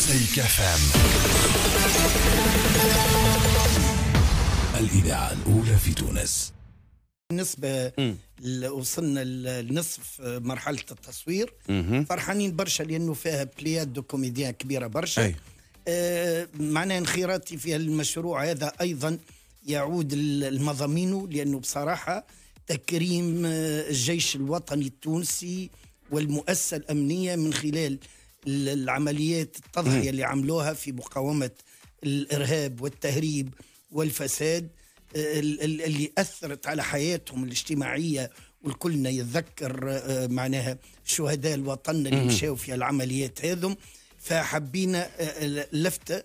مزيكا فام الإذاعة الأولى في تونس بالنسبة وصلنا لنصف مرحلة التصوير مم. فرحانين برشا لأنه فيها بلياد دو كوميديان كبيرة برشا أي. آه معناها انخراطي في المشروع هذا أيضا يعود المضامين لأنه بصراحة تكريم آه، الجيش الوطني التونسي والمؤسسة الأمنية من خلال العمليات التضحية اللي عملوها في مقاومة الإرهاب والتهريب والفساد آه، اللي أثرت على حياتهم الاجتماعية والكلنا يتذكر آه، آه، معناها شهداء الوطن اللي مشاو في العمليات هذم فحبينا لفتة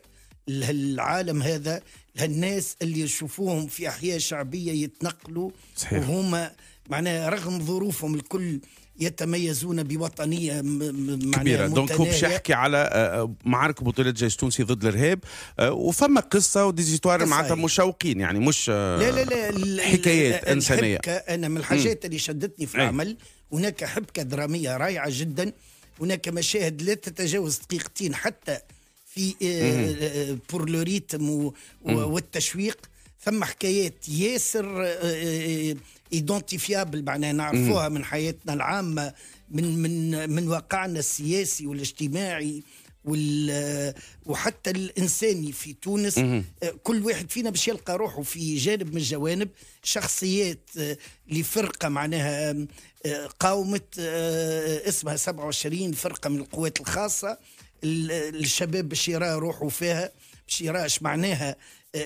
للعالم هذا للناس اللي يشوفوهم في أحياء شعبية يتنقلوا صحيح. وهما معناها رغم ظروفهم الكل يتميزون بوطنيه كبيره دونك هو باش يحكي على آه، آه، معارك بطوله جيش تونسي ضد الارهاب آه، وفما قصه وديزيتوار معناتها مشوقين يعني مش لا لا لا حكايات انسانيه انا من الحاجات اللي شدتني في إيه. العمل هناك حبكه دراميه رائعه جدا هناك مشاهد لا تتجاوز دقيقتين حتى في بور لو ريتم والتشويق ثم حكايات ياسر ايدونتيفيابل معناها نعرفوها من حياتنا العامه من من من واقعنا السياسي والاجتماعي وحتى الانساني في تونس كل واحد فينا باش يلقى روحه في جانب من الجوانب شخصيات آه، لفرقه معناها آه، قاومت آه، اسمها 27 فرقه من القوات الخاصه الشباب باش يرى روحه فيها باش يرى معناها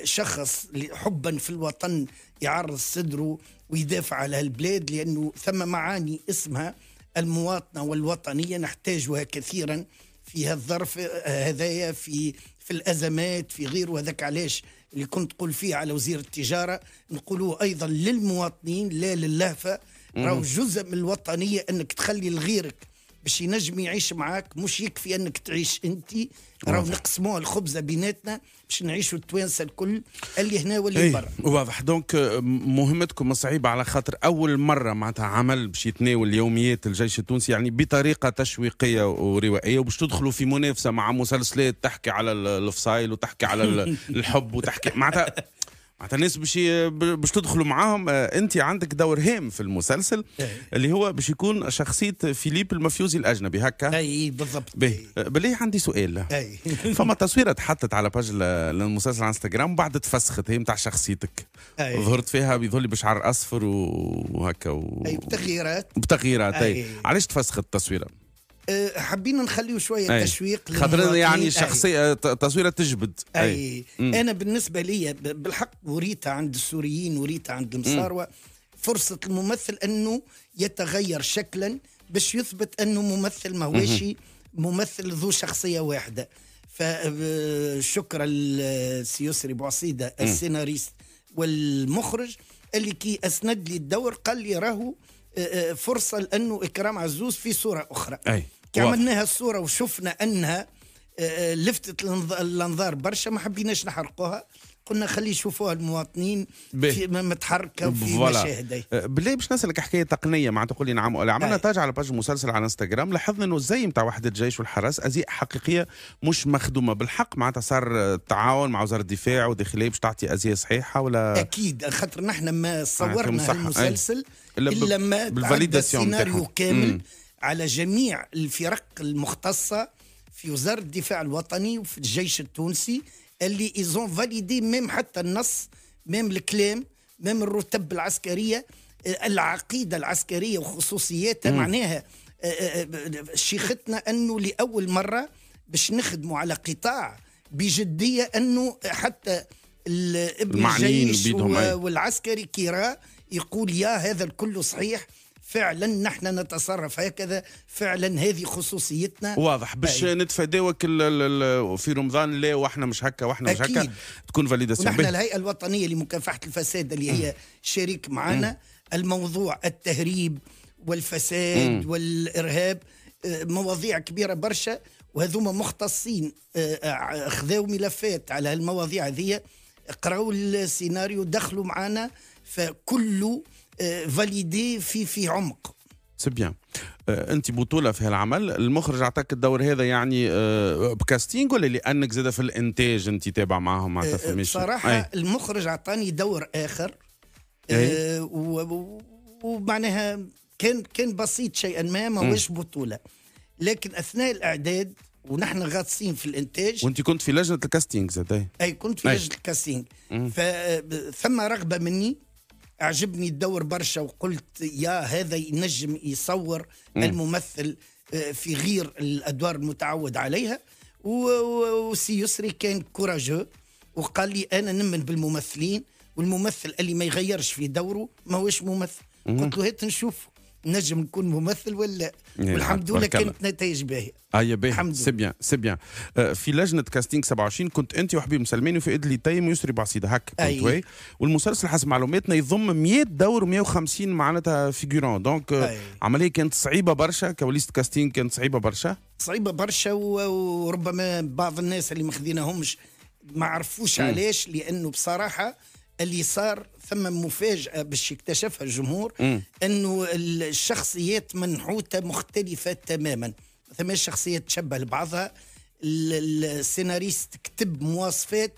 شخص حبا في الوطن يعرض صدره ويدافع على البلاد لأنه ثم معاني اسمها المواطنة والوطنية نحتاجها كثيرا في هالظرف هذايا في في الأزمات في غيره وهذاك علاش اللي كنت تقول فيه على وزير التجارة نقولوه أيضا للمواطنين لا للهفة راهو جزء من الوطنية أنك تخلي لغيرك باش ينجم يعيش معاك مش يكفي انك تعيش انت راهو نقسموها الخبزه بيناتنا باش نعيشوا التوانسه الكل اللي هنا واللي إيه، برا واضح دونك آه، مهمتكم صعيبه على خاطر اول مره معناتها عمل باش يتناول يوميات الجيش التونسي يعني بطريقه تشويقيه وروائيه وباش تدخلوا في منافسه مع مسلسلات تحكي على الفصايل وتحكي على الحب وتحكي معناتها معناتها الناس باش باش تدخلوا معاهم آه، انت عندك دور هام في المسلسل إيه. اللي هو باش يكون شخصيه فيليب المافيوزي الاجنبي هكا اي إيه، بالضبط بلي آه، عندي سؤال اي فما تصويره تحطت على باج المسلسل على انستغرام بعد تفسخت هي نتاع شخصيتك أي. ظهرت فيها بيظهر بشعر اصفر وهكا و... اي بتغييرات بتغييرات اي, أي. علاش تفسخت التصويره آه، حابين نخليه شويه أي. تشويق خاطر يعني شخصيه تصويره تجبد اي, أي. انا بالنسبه لي بالحق وريتها عند السوريين وريتها عند المصاروه فرصه الممثل انه يتغير شكلا باش يثبت انه ممثل ماهوشي ممثل ذو شخصيه واحده فشكرا لسيوسري بوعصيده السيناريست والمخرج اللي كي اسند لي الدور قال لي راهو آه، آه، فرصه لانه اكرام عزوز في صوره اخرى أي. كي عملناها الصوره وشفنا انها آه، آه، لفتت الانظار برشا ما حبيناش نحرقوها قلنا خلي يشوفوها المواطنين في متحركه في مشاهد آه، بالله باش نسالك حكايه تقنيه معناتها تقول لي نعم ولا عملنا طيب. تاج على باج مسلسل على انستغرام لاحظنا انه الزي نتاع وحده الجيش والحرس ازياء حقيقيه مش مخدومه بالحق معناتها صار تعاون مع وزاره الدفاع والداخليه باش تعطي ازياء صحيحه ولا اكيد خاطر نحن ما صورنا المسلسل إيه. الا, ما بالفاليداسيون كامل مم. على جميع الفرق المختصة في وزارة الدفاع الوطني وفي الجيش التونسي اللي ايزون فاليدي ميم حتى النص ميم الكلام ميم الرتب العسكرية العقيدة العسكرية وخصوصياتها معناها شيختنا أنه لأول مرة باش نخدموا على قطاع بجدية أنه حتى ابن الجيش والعسكري كيرا يقول يا هذا الكل صحيح فعلا نحن نتصرف هكذا فعلا هذه خصوصيتنا واضح باش نتفاداوك في رمضان لا واحنا مش هكا واحنا مش هكا تكون فاليداسيون نحن الهيئه الوطنيه لمكافحه الفساد اللي هي شريك معنا م. الموضوع التهريب والفساد م. والارهاب آه، مواضيع كبيره برشا وهذوما مختصين آه، آه، خذاو ملفات على المواضيع هذه قراوا السيناريو دخلوا معنا فكله فاليدي آه، في في عمق سي بيان آه، انت بطوله في هالعمل المخرج اعطاك الدور هذا يعني آه، بكاستينغ ولا لانك زاد في الانتاج انت تابع معاهم معناتها في بصراحه أي. المخرج اعطاني دور اخر ومعناها كان كان بسيط شيئا ما ماهوش بطوله لكن اثناء الاعداد ونحن غاطسين في الانتاج وانت كنت في لجنه الكاستينج زاد اي كنت في أي. لجنه الكاستينج فثم رغبه مني اعجبني الدور برشا وقلت يا هذا ينجم يصور الممثل آه، في غير الادوار المتعود عليها وسي يسري كان كوراجو وقال لي انا نمن بالممثلين والممثل اللي ما يغيرش في دوره ماهوش ممثل قلت له هات نشوفه نجم نكون ممثل ولا إيه، والحمد لله كانت نتائج باهيه اي آه، باهي سي بيان سي بيان في لجنه كاستينغ 27 كنت انت وحبيب مسلماني وفؤاد تيم ويسري بعصيده هكا كنت وي أيوة. والمسلسل حسب معلوماتنا يضم 100 دور و150 معناتها فيغورون آه، أيوة. دونك عمليه كانت صعيبه برشا كواليس كاستينغ كانت صعيبه برشا صعيبه برشا وربما بعض الناس اللي ما خذيناهمش ما عرفوش علاش لانه بصراحه اللي صار ثم مفاجأة باش يكتشفها الجمهور أنه الشخصيات منحوتة مختلفة تماما ثم الشخصيات تشبه لبعضها السيناريست كتب مواصفات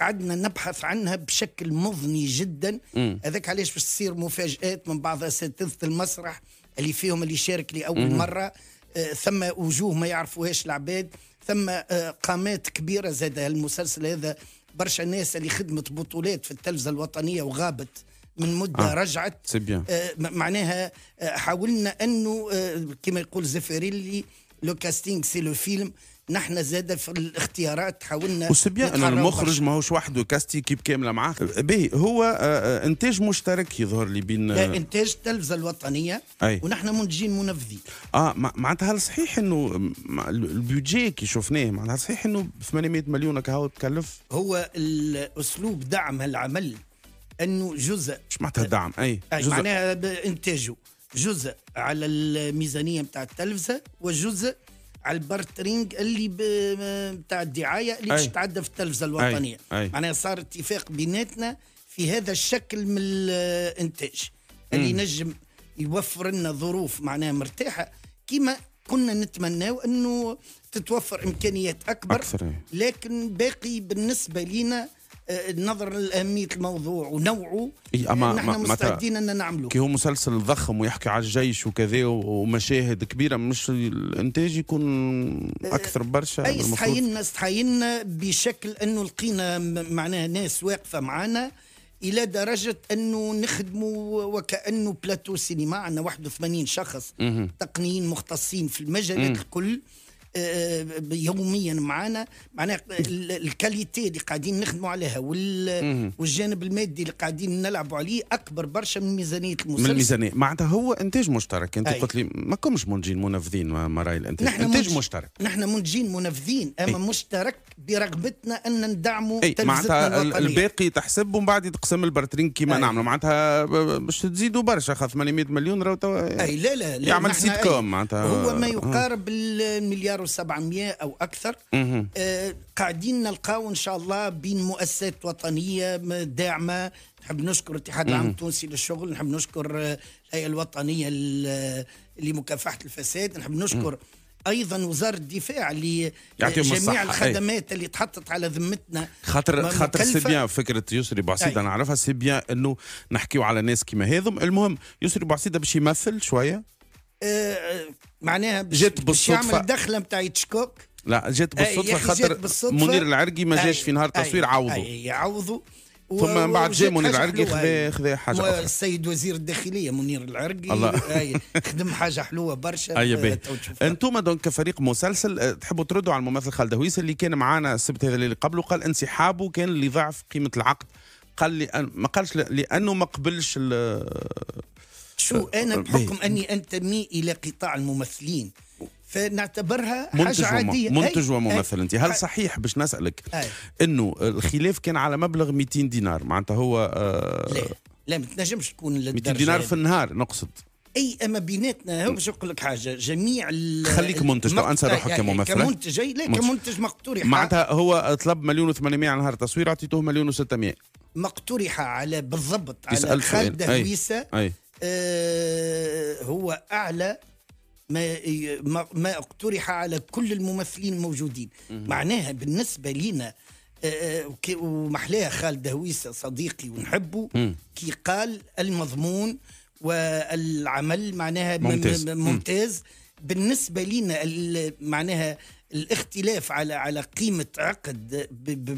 قعدنا نبحث عنها بشكل مضني جدا هذاك علاش باش تصير مفاجآت من بعض أساتذة المسرح اللي فيهم اللي شارك لأول مم. مرة آه، ثم وجوه ما يعرفوهاش العباد ثم آه، قامات كبيرة زاد المسلسل هذا برشا ناس اللي خدمت بطولات في التلفزه الوطنيه وغابت من مده آه. رجعت آه معناها آه حاولنا انه آه كما يقول زفيريلي لو كاستينغ سي لو فيلم آه نحن زاد في الاختيارات حاولنا وسبيان ان المخرج ماهوش وحده كاستي كيب كامله معاه باهي هو آه، آه، انتاج مشترك يظهر لي بين لا انتاج التلفزه الوطنيه أي. ونحن منتجين منفذين اه معناتها هل صحيح انه البيوجي كي شفناه معناتها صحيح انه 800 مليون كهو تكلف هو الاسلوب دعم هالعمل انه جزء مش معناتها دعم اي, أي جزء. معناها بانتاجه جزء على الميزانيه نتاع التلفزه وجزء على البارترينج اللي بتاع الدعايه اللي باش تعدى في التلفزه الوطنيه معناها صار اتفاق بيناتنا في هذا الشكل من الانتاج اللي نجم يوفر لنا ظروف معناها مرتاحه كما كنا نتمناو انه تتوفر امكانيات اكبر أكثر. لكن باقي بالنسبه لينا نظرا لاهميه الموضوع ونوعه أما نحن مستعدين ان نعمله كي هو مسلسل ضخم ويحكي على الجيش وكذا ومشاهد كبيره مش الانتاج يكون أه، اكثر برشا اي استحينا استحينا بشكل انه لقينا معناها ناس واقفه معنا الى درجه انه نخدموا وكانه بلاتو سينما عندنا 81 شخص تقنيين مختصين في المجالات الكل يوميا معنا معناها الكاليتي اللي قاعدين نخدموا عليها والجانب المادي اللي قاعدين نلعبوا عليه اكبر برشا من ميزانيه المسلسل من الميزانيه معناتها هو انتاج مشترك انت قلت لي ما كمش منجين منفذين ما راي الانتاج نحن انتاج منج... مشترك نحن منجين منفذين اما أي. مشترك برغبتنا ان ندعموا معناتها الباقي تحسب ومن بعد يتقسم البرترين كيما نعملوا معناتها باش تزيدوا برشا 800 مليون راهو اي لا لا, لا يعمل سيت كوم معناتها هو ما أه. يقارب المليار صاروا 700 او اكثر آه قاعدين نلقاو ان شاء الله بين مؤسسات وطنيه داعمه نحب نشكر الاتحاد العام التونسي للشغل نحب نشكر آه، الهيئه الوطنيه لمكافحه الفساد نحب نشكر ايضا وزاره الدفاع اللي جميع إيه. الخدمات أي. اللي تحطت على ذمتنا خاطر خاطر سي بيان فكره يسري بوعسيده نعرفها سي بيان انه نحكيو على ناس كيما هذم المهم يسري بوعسيده باش يمثل شويه آه، معناها جت بالصدفه يعمل دخله نتاع يتشكوك لا جت بالصدفه خاطر منير العرقي ما جاش في نهار التصوير عوضوا عوضوا ثم من بعد جاء منير العرقي خذا خذا حاجه اخرى السيد وزير الداخليه منير العرقي الله خدم حاجه حلوه برشا اي باهي انتم دونك كفريق مسلسل آه، تحبوا تردوا على الممثل خالد هويس اللي كان معانا السبت هذا اللي قبله قال انسحابه كان لضعف قيمه العقد قال لي ما قالش لانه ما قبلش شو انا بحكم اني انتمي الى قطاع الممثلين فنعتبرها منتج حاجه عاديه منتج وممثل انت هل صحيح باش نسالك انه الخلاف كان على مبلغ 200 دينار معناتها هو آه لا لا ما تنجمش تكون 200 دينار في النهار نقصد اي اما بيناتنا هو باش نقول لك حاجه جميع خليك منتج لو انسى روحك يعني كممثل كمنتج لا كمنتج مقترح معناتها هو طلب مليون و800 على نهار تصوير اعطيته مليون و600 مقترح على بالضبط على خالد هويسه آه، هو اعلى ما ما اقترح على كل الممثلين الموجودين معناها بالنسبه لينا آه، آه، ومحلاها خالد دهويسه صديقي ونحبه كي قال المضمون والعمل معناها ممتاز, ممتاز بالنسبه لينا معناها الاختلاف على على قيمه عقد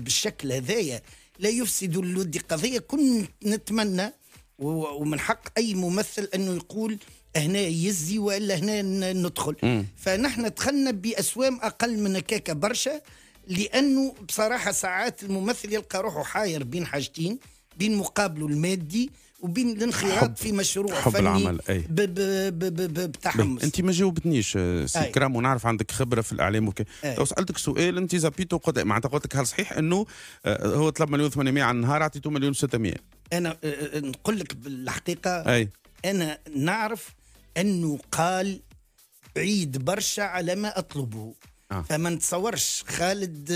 بالشكل هذايا لا يفسد الود قضيه كنت نتمنى ومن حق اي ممثل انه يقول هنا يزي والا هنا ندخل مم. فنحن دخلنا باسوام اقل من هكاك برشا لانه بصراحه ساعات الممثل يلقى روحه حاير بين حاجتين بين مقابله المادي وبين الانخراط في مشروع حب فني العمل اي بتحمس انت ما جاوبتنيش آه، سي كرام ونعرف عندك خبره في الاعلام وكذا لو سالتك سؤال انت زابيتو قد معناتها قلت لك هل صحيح انه آه، هو طلب مليون 800 على النهار اعطيته مليون 600 انا نقول لك بالحقيقه أي. انا نعرف انه قال بعيد برشا على ما اطلبه آه. فما نتصورش خالد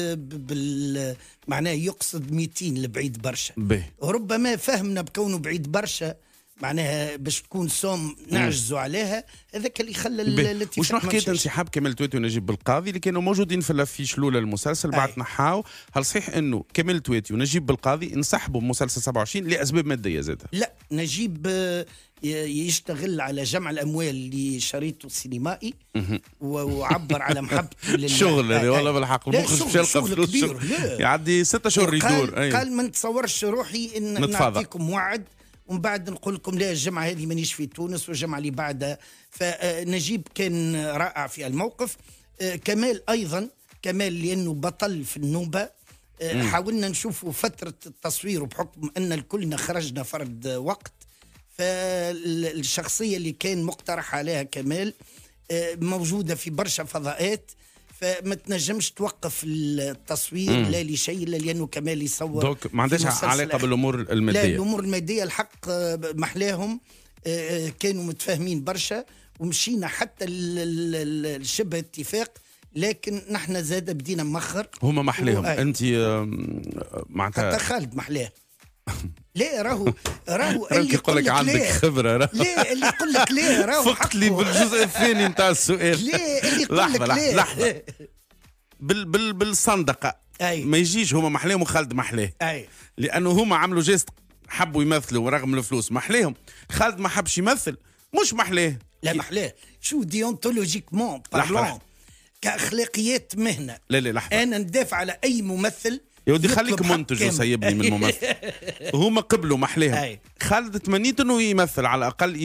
بال معناه يقصد 200 لبعيد برشا ربما فهمنا بكونه بعيد برشا معناها باش تكون سوم نعجزوا عليها هذاك اللي خلى التي وشنو حكيت انسحاب كمال تويتي ونجيب بالقاضي اللي كانوا موجودين في الافيش الاولى المسلسل بعد نحاو هل صحيح انه كمال تويتي ونجيب بالقاضي انسحبوا من مسلسل 27 لاسباب ماديه زاده لا نجيب يشتغل على جمع الاموال لشريطه السينمائي وعبر على محبته لل... شغل هذا والله بالحق المخرج مش يلقى فلوس يعدي ستة شهور يدور قال, قال ما نتصورش روحي ان نعطيكم وعد ومن بعد نقول لكم لا الجمعه هذه مانيش في تونس والجمعه اللي بعدها فنجيب كان رائع في الموقف آه، كمال ايضا كمال لانه بطل في النوبه آه، حاولنا نشوفوا فترة التصوير بحكم أن كلنا خرجنا فرد وقت فالشخصية اللي كان مقترح عليها كمال آه، موجودة في برشا فضاءات فما تنجمش توقف التصوير مم. لا لشيء لا لانه كمال يصور دوك ما عندهاش علاقه بالامور الماديه لا الامور الماديه الحق آه، محلاهم آه، آه، كانوا متفاهمين برشا ومشينا حتى شبه اتفاق لكن نحن زاد بدينا مخر هما محلاهم انت معناتها حتى خالد محلاه لا راهو راهو اللي يقول لك عندك خبره راهو لا اللي يقول لك لا راهو فقت لي بالجزء الثاني نتاع السؤال لا اللي يقول لك لحظه لحظه بال بال بالصندقه أي. ما يجيش هما محلاهم وخالد محلاه اي لانه هما عملوا جيست حبوا يمثلوا رغم الفلوس محلاهم خالد ما حبش يمثل مش محلاه لا محلاه شو ديونتولوجيكمون بارلون كاخلاقيات مهنه لا لا لحظه انا ندافع على اي ممثل يا ودي خليك منتج وسيبني من ممثل هما قبلوا محليها خالد تمنيت انه يمثل على الاقل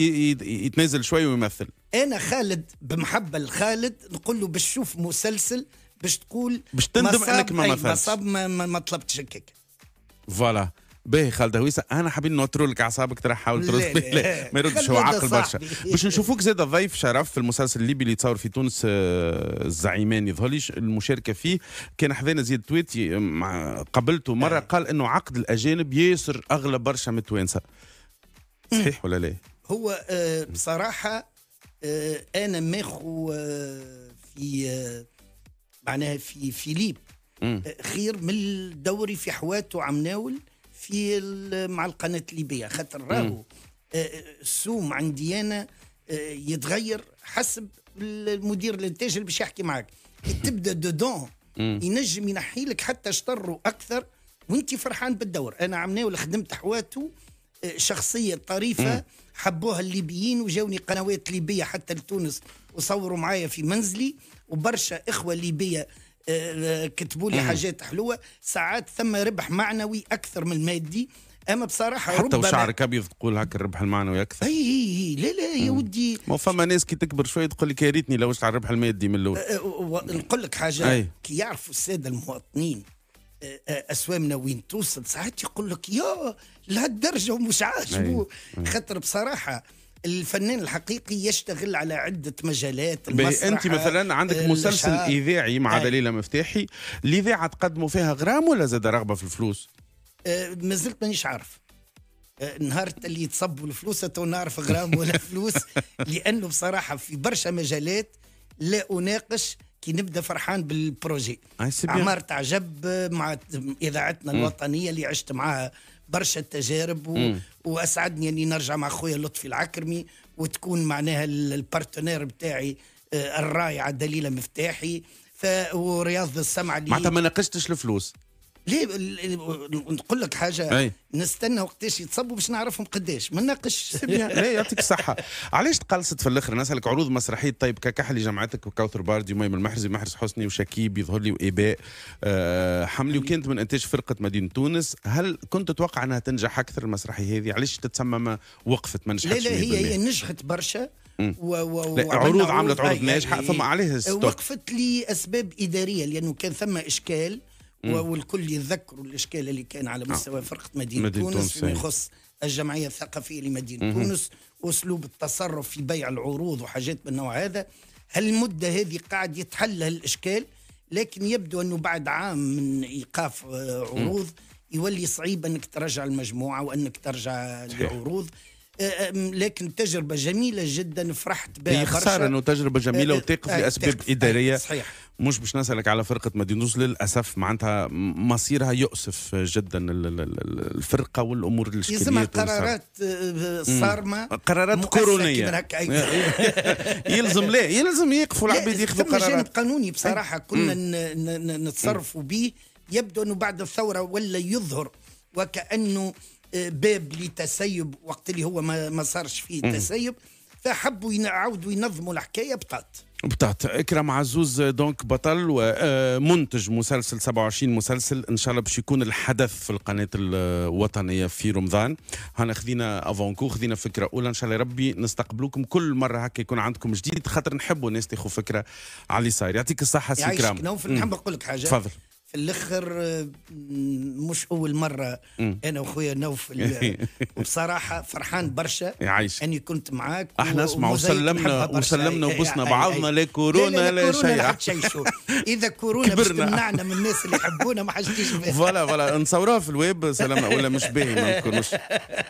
يتنازل شوي ويمثل انا خالد بمحبه لخالد نقول له باش تشوف مسلسل باش تقول باش تندم انك ما مثلتش ما, ما, ما طلبتش هكاك فوالا باهي خالد هويسه انا حابين نوتروا لك اعصابك ترى حاول ترد لا, لا. ما يردش هو عاقل برشا باش نشوفوك زاد ضيف شرف في المسلسل الليبي اللي تصور في تونس الزعيمان اه، يظهر لي المشاركه فيه كان حذانا زيد تويتي قبلته مره اه. قال انه عقد الاجانب ياسر اغلى برشا من التوانسه صحيح ولا لا؟ هو اه، بصراحه انا ماخو في معناها في فيليب خير من الدوري في حوات عم ناول في مع القناه الليبيه خاطر راهو آه، آه، السوم عندي انا آه، يتغير حسب المدير الانتاج اللي باش يحكي معك تبدا دودون ينجم ينحي لك حتى شطر اكثر وانت فرحان بالدور انا عمناول خدمت حواتو شخصيه طريفه حبوها الليبيين وجاوني قنوات ليبيه حتى لتونس وصوروا معايا في منزلي وبرشا اخوه ليبيه كتبوا لي حاجات حلوه ساعات ثم ربح معنوي اكثر من المادي اما بصراحه حتى ربما وشعرك ابيض تقول هكا الربح المعنوي اكثر اي اي لا لا يا ودي ما فما ناس كي تكبر شويه تقول لك يا ريتني لو على الربح المادي من الاول أه، أه، نقول لك حاجه أي. كي يعرفوا الساده المواطنين أه، اسوامنا وين توصل ساعات يقول لك يا لهالدرجه ومش عاجبه خاطر بصراحه الفنان الحقيقي يشتغل على عدة مجالات أنت مثلا عندك مسلسل إذاعي مع دليلة مفتاحي الإذاعة تقدموا فيها غرام ولا زاد رغبة في الفلوس؟ أه، ما زلت مانيش عارف أه، نهار اللي تصبوا الفلوس تو نعرف غرام ولا فلوس لانه بصراحه في برشا مجالات لا اناقش كي نبدا فرحان بالبروجي عمار تعجب مع اذاعتنا الوطنيه اللي عشت معاها برشا تجارب و... واسعدني اني نرجع مع خويا لطفي العكرمي وتكون معناها البارتنير بتاعي آه، الرائعه دليله مفتاحي ف... ورياض السمع اللي معناتها ما ناقشتش الفلوس ليه نقول لك حاجه أي. نستنى وقتاش يتصبوا باش نعرفهم قداش ما نناقش لا يعطيك الصحه علاش تقلصت في الاخر نسالك عروض مسرحيه طيب اللي جمعتك وكوثر باردي وميم المحرزي محرز حسني وشكيب يظهر لي واباء آه حملي وكانت من انتاج فرقه مدينه تونس هل كنت تتوقع انها تنجح اكثر المسرحيه هذه علاش تتسمى ما وقفت ما نجحتش لا لا هي هي نجحت برشا و و لا عروض عملت عروض ناجحه ثم عليها آه، ستوك وقفت لاسباب اداريه لانه كان ثم اشكال والكل يتذكروا الاشكال اللي كان على مستوى آه. فرقه مدينه, مدينة تونس فيما يخص الجمعيه الثقافيه لمدينه تونس واسلوب التصرف في بيع العروض وحاجات من النوع هذا هالمده هذه قاعد يتحل هالاشكال لكن يبدو انه بعد عام من ايقاف آه، عروض يولي صعيب انك ترجع المجموعه وانك ترجع العروض آه، لكن تجربة جميلة جدا فرحت بها خسارة انه تجربة جميلة وتقف لأسباب إدارية صحيح مش باش نسالك على فرقه مدينوس للاسف معناتها مصيرها يؤسف جدا الفرقه والامور الاشكاليه يلزمها قرارات آه، صارمه قرارات قرونيه يلزم لا يلزم يقفوا العباد ياخذوا قرارات جانب قانوني بصراحه كنا نتصرفوا به يبدو انه بعد الثوره ولا يظهر وكانه آه، باب لتسيب وقت اللي هو ما صارش فيه تسيب فحبوا يعاودوا ينظموا الحكايه بطاط بتاعت اكرم عزوز دونك بطل ومنتج آه، مسلسل 27 مسلسل ان شاء الله باش يكون الحدث في القناه الوطنيه في رمضان هنا خذينا افونكو خذينا فكره اولى ان شاء الله ربي نستقبلوكم كل مره هكا يكون عندكم جديد خاطر نحبوا الناس تاخذ فكره على اللي صاير يعطيك الصحه سي كرام نحب نقول لك حاجه تفضل في الاخر مش اول مره انا وخويا نوفل وبصراحه فرحان برشا يعيش اني كنت معاك احنا اسمع وسلمنا وسلمنا وبصنا بعضنا لا كورونا لا شيء اذا كورونا باش تمنعنا من الناس اللي يحبونا ما حشتيش فوالا فوالا نصوروها في الويب سلام ولا مش باهي ما نكونوش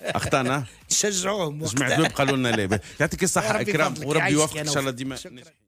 اخطانا شجعوهم جماعه الويب قالوا لنا لا يعطيك الصحه اكرام وربي يوفقك ان شاء الله ديما